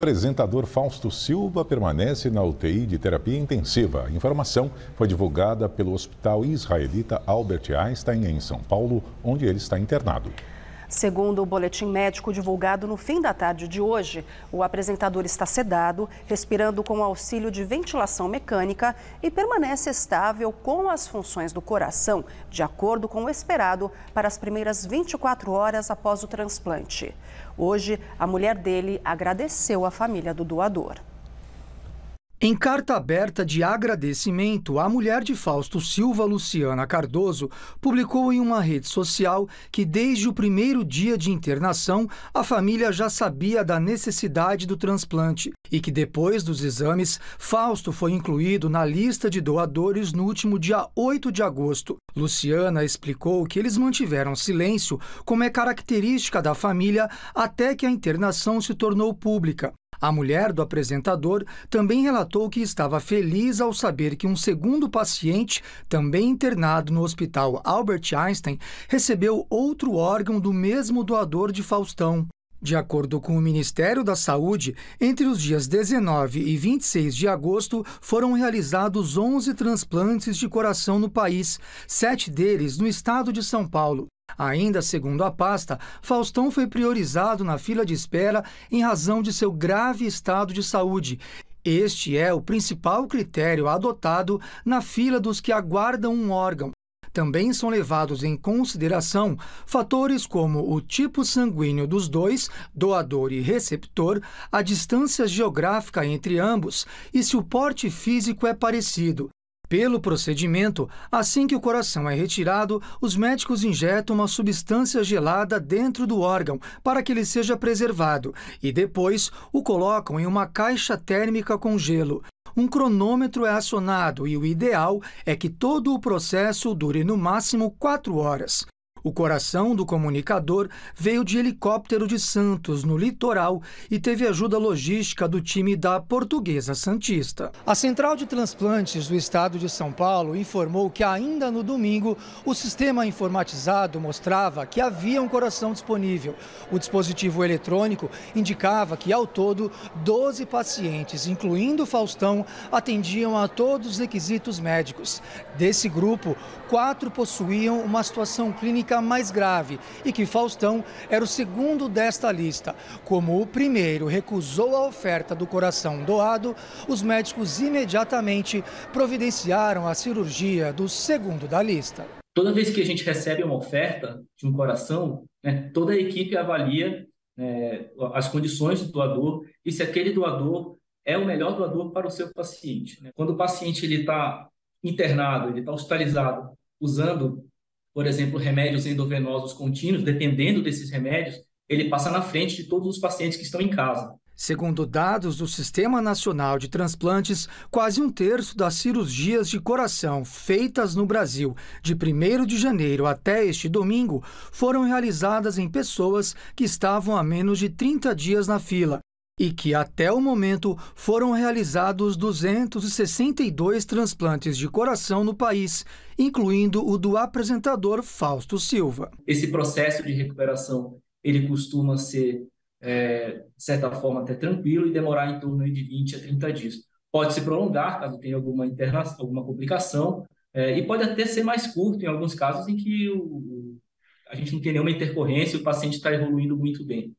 Apresentador Fausto Silva permanece na UTI de terapia intensiva. A informação foi divulgada pelo Hospital Israelita Albert Einstein, em São Paulo, onde ele está internado. Segundo o boletim médico divulgado no fim da tarde de hoje, o apresentador está sedado, respirando com auxílio de ventilação mecânica e permanece estável com as funções do coração, de acordo com o esperado para as primeiras 24 horas após o transplante. Hoje, a mulher dele agradeceu à família do doador. Em carta aberta de agradecimento, a mulher de Fausto Silva, Luciana Cardoso, publicou em uma rede social que desde o primeiro dia de internação, a família já sabia da necessidade do transplante e que depois dos exames, Fausto foi incluído na lista de doadores no último dia 8 de agosto. Luciana explicou que eles mantiveram silêncio, como é característica da família, até que a internação se tornou pública. A mulher do apresentador também relatou que estava feliz ao saber que um segundo paciente, também internado no hospital Albert Einstein, recebeu outro órgão do mesmo doador de Faustão. De acordo com o Ministério da Saúde, entre os dias 19 e 26 de agosto foram realizados 11 transplantes de coração no país, sete deles no estado de São Paulo. Ainda segundo a pasta, Faustão foi priorizado na fila de espera em razão de seu grave estado de saúde. Este é o principal critério adotado na fila dos que aguardam um órgão. Também são levados em consideração fatores como o tipo sanguíneo dos dois, doador e receptor, a distância geográfica entre ambos e se o porte físico é parecido. Pelo procedimento, assim que o coração é retirado, os médicos injetam uma substância gelada dentro do órgão para que ele seja preservado e depois o colocam em uma caixa térmica com gelo. Um cronômetro é acionado e o ideal é que todo o processo dure no máximo quatro horas. O coração do comunicador veio de helicóptero de Santos, no litoral, e teve ajuda logística do time da Portuguesa Santista. A Central de Transplantes do Estado de São Paulo informou que ainda no domingo o sistema informatizado mostrava que havia um coração disponível. O dispositivo eletrônico indicava que, ao todo, 12 pacientes, incluindo Faustão, atendiam a todos os requisitos médicos. Desse grupo, quatro possuíam uma situação clínica mais grave e que Faustão era o segundo desta lista. Como o primeiro recusou a oferta do coração doado, os médicos imediatamente providenciaram a cirurgia do segundo da lista. Toda vez que a gente recebe uma oferta de um coração, né, toda a equipe avalia é, as condições do doador e se aquele doador é o melhor doador para o seu paciente. Né? Quando o paciente está internado, ele está hospitalizado usando por exemplo, remédios endovenosos contínuos, dependendo desses remédios, ele passa na frente de todos os pacientes que estão em casa. Segundo dados do Sistema Nacional de Transplantes, quase um terço das cirurgias de coração feitas no Brasil de 1 de janeiro até este domingo foram realizadas em pessoas que estavam a menos de 30 dias na fila e que até o momento foram realizados 262 transplantes de coração no país, incluindo o do apresentador Fausto Silva. Esse processo de recuperação ele costuma ser, é, de certa forma, até tranquilo e demorar em torno de 20 a 30 dias. Pode se prolongar caso tenha alguma, internação, alguma complicação é, e pode até ser mais curto em alguns casos em que o... a gente não tem nenhuma intercorrência e o paciente está evoluindo muito bem.